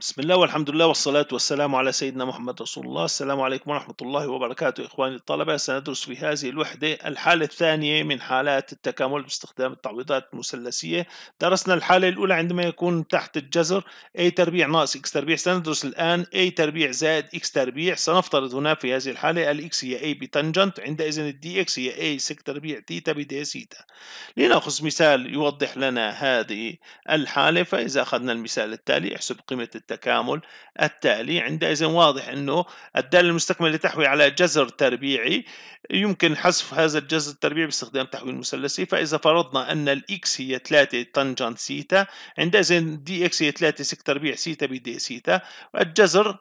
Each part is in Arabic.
بسم الله والحمد لله والصلاة والسلام على سيدنا محمد رسول الله السلام عليكم ورحمة الله وبركاته إخواني الطلبة سندرس في هذه الوحدة الحالة الثانية من حالات التكامل باستخدام التعويضات المثلثية درسنا الحالة الأولى عندما يكون تحت الجذر A تربيع ناقص X تربيع سندرس الآن A تربيع زائد X تربيع سنفترض هنا في هذه الحالة X هي A بتنجنت عندئذ ال Dx هي A سك تربيع تيتا بدي سيتا لنأخذ مثال يوضح لنا هذه الحالة فإذا أخذنا المثال التالي احسب قيمة التكامل التالي عندئذ واضح أنه الدالة المستكملة تحوي على جذر تربيعي يمكن حذف هذا الجذر التربيعي باستخدام تحويل مثلثي فإذا فرضنا أن الإكس هي 3 تانجنت سيتا عندئذ دي إكس هي 3 سيك تربيع سيتا بدي سيتا الجذر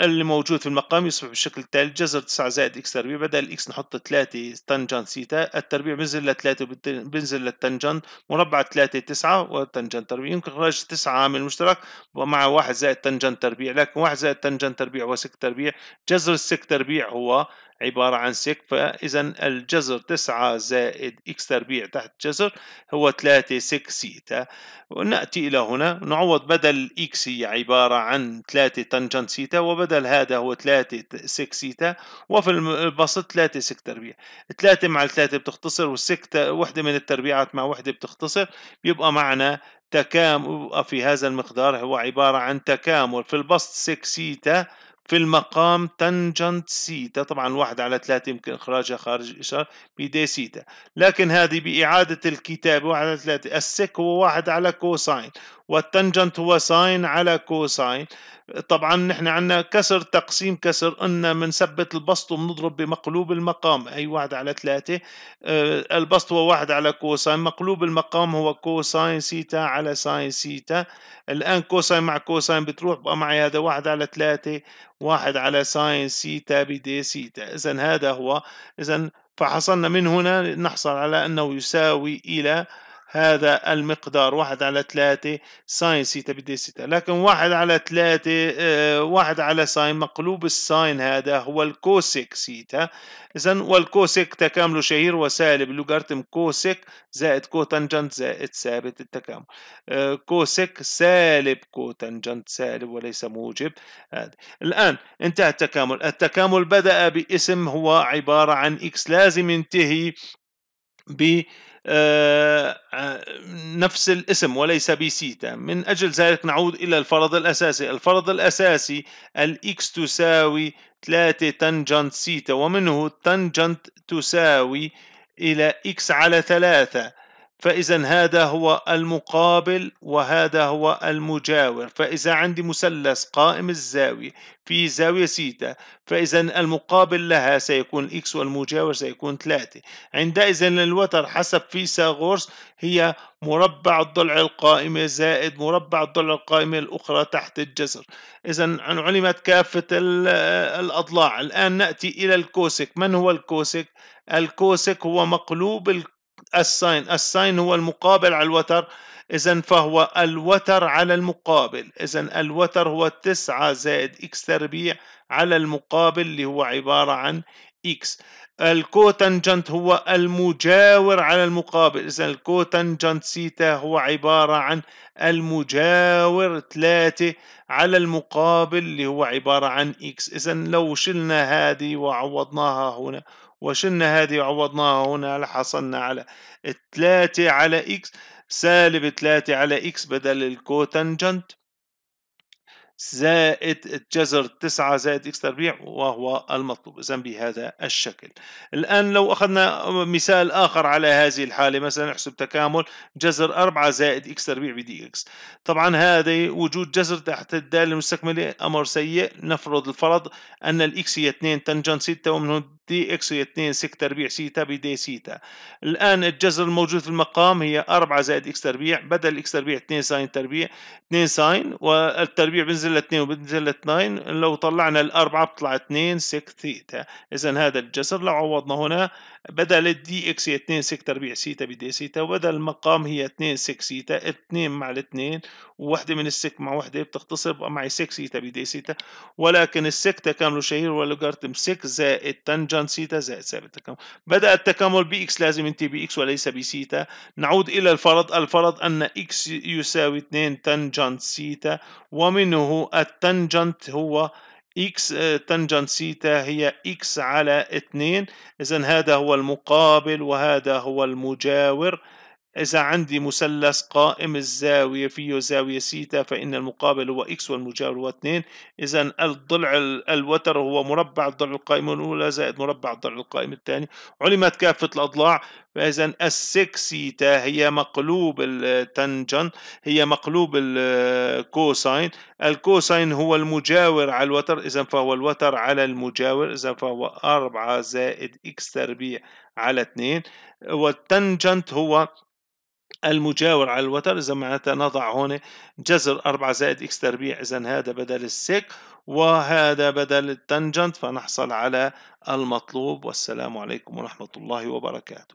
اللي موجود في المقام يصبح بالشكل التالي جذر 9 زائد اكس تربيع بدل اكس نحط 3 تنجنت ثيتا التربيع بينزل ل 3 بنزل للتنجنت مربع 3 9 وتنجنت تربيع يمكن اخراج 9 عامل مشترك ومع 1 زائد تنجنت تربيع لكن 1 زائد تنجنت تربيع وسك تربيع جذر السك تربيع هو عبارة عن سك فإذا الجذر 9 زائد إكس تربيع تحت جذر هو 3 سك ثيتا ونأتي إلى هنا نعوض بدل إكس هي عبارة عن 3 تنجنت ثيتا وبدل بدل هذا هو 3 6 سيتا وفي البسط 3 6 تربيع 3 مع 3 بتختصر والسكتة وحدة من التربيعات مع وحدة بتختصر بيبقى معنا تكامل في هذا المقدار هو عبارة عن تكامل في البسط 6 سيتا في المقام تنجنت سيتا طبعا واحد على ثلاثة يمكن إخراجها خارج إشارة بدي سيتا لكن هذه بإعادة الكتابة واحد على ثلاثة السك هو واحد على كوساين والتنجنت هو ساين على كوساين طبعا نحن عندنا كسر تقسيم كسر قلنا بنثبت البسط وبنضرب بمقلوب المقام اي واحد على ثلاثة آه، البسط هو واحد على كوساين مقلوب المقام هو كوساين سيتا على ساين سيتا الان كوساين مع كوساين بتروح بقى معي هذا واحد على ثلاثة واحد على ساين سيتا بدي سيتا اذا هذا هو اذا فحصلنا من هنا نحصل على انه يساوي الى هذا المقدار واحد على ثلاثة ساين سيتا بدي سيتا لكن واحد على ثلاثة آه، واحد على ساين مقلوب الساين هذا هو الكوسيك سيتا إذا والكوسيك تكامله شهير وسالب لوغارتم كوسيك زائد كوتنجنت زائد ثابت التكامل آه، كوسيك سالب كوتنجنت سالب وليس موجب هذا آه، الآن انتهى التكامل التكامل بدأ باسم هو عبارة عن إكس لازم ينتهي ب آه، آه، نفس الاسم وليس بسيتا من أجل ذلك نعود إلى الفرض الأساسي الفرض الأساسي الإكس تساوي 3 تنجنت سيتا ومنه تنجنت تساوي إلى إكس على 3 فإذا هذا هو المقابل وهذا هو المجاور فإذا عندي مثلث قائم الزاوية في زاوية سيتا فإذا المقابل لها سيكون إكس والمجاور سيكون 3 عندئذ الوتر حسب فيثاغورس هي مربع الضلع القائمة زائد مربع الضلع القائمة الأخرى تحت الجسر إذا علمت كافة آه، الأضلاع الآن نأتي إلى الكوسك من هو الكوسك؟ الكوسك هو مقلوب الكوسك الساين الساين هو المقابل على الوتر إذا فهو الوتر على المقابل إذا الوتر هو 9 زائد إكس تربيع على المقابل اللي هو عبارة عن إكس الكوتنجنت هو المجاور على المقابل إذا الكوتنجنت سيتا هو عبارة عن المجاور 3 على المقابل اللي هو عبارة عن إكس إذا لو شلنا هذه وعوضناها هنا وشلنا هذه عوضناها هنا لحصلنا على 3 على إكس سالب 3 على إكس بدل الكوتنجنت زائد جذر 9 زائد إكس تربيع وهو المطلوب إذا بهذا الشكل الآن لو أخذنا مثال آخر على هذه الحالة مثلا نحسب تكامل جذر 4 زائد إكس تربيع بدي إكس طبعا هذا وجود جذر تحت الدالة المستكملة أمر سيء نفرض الفرض أن الإكس هي 2 تنجن 6 ومنه دي اكس هي 2 سيك تربيع سيتا بدي سيتا الآن الجذر الموجود في المقام هي 4 زائد اكس تربيع بدل اكس تربيع 2 ساين تربيع 2 ساين والتربيع بينزل ل 2 وبينزل ل 2 لو طلعنا الأربعة بتطلع 2 سيك ثيتا إذا هذا الجذر لو عوضنا هنا بدل الدي اكس هي 2 سيك تربيع سيتا بدي سيتا وبدل المقام هي 2 سيك سيتا 2 مع 2 وواحدة من السيك مع واحدة بتختصر معي سيك سيتا بدي سيتا ولكن السيك تكامله شهير واللوغارتم سيك زائد تنجم جان سيتا زائد ثابت التكامل بدأ التكامل بي اكس لازم ينتهي بي اكس وليس بسيتا نعود إلى الفرض الفرض أن اكس يساوي 2 تانجنت سيتا ومنه التانجنت هو اكس تانجنت سيتا هي اكس على 2 إذا هذا هو المقابل وهذا هو المجاور إذا عندي مثلث قائم الزاوية فيه زاوية سيتا فإن المقابل هو إكس والمجاور هو 2 إذا الضلع الوتر هو مربع الضلع القائم الأولى زائد مربع الضلع القائم الثاني علمت كافة الأضلاع فإذا السك سيتا هي مقلوب التنجن هي مقلوب الكوساين الكوساين هو المجاور على الوتر إذا فهو الوتر على المجاور إذا فهو 4 زائد إكس تربيع على 2 والتنجنت هو المجاور على الوتر إذا معناتها نضع هون جذر 4 زائد إكس تربيع إذا هذا بدل السيك وهذا بدل التنجنت فنحصل على المطلوب والسلام عليكم ورحمة الله وبركاته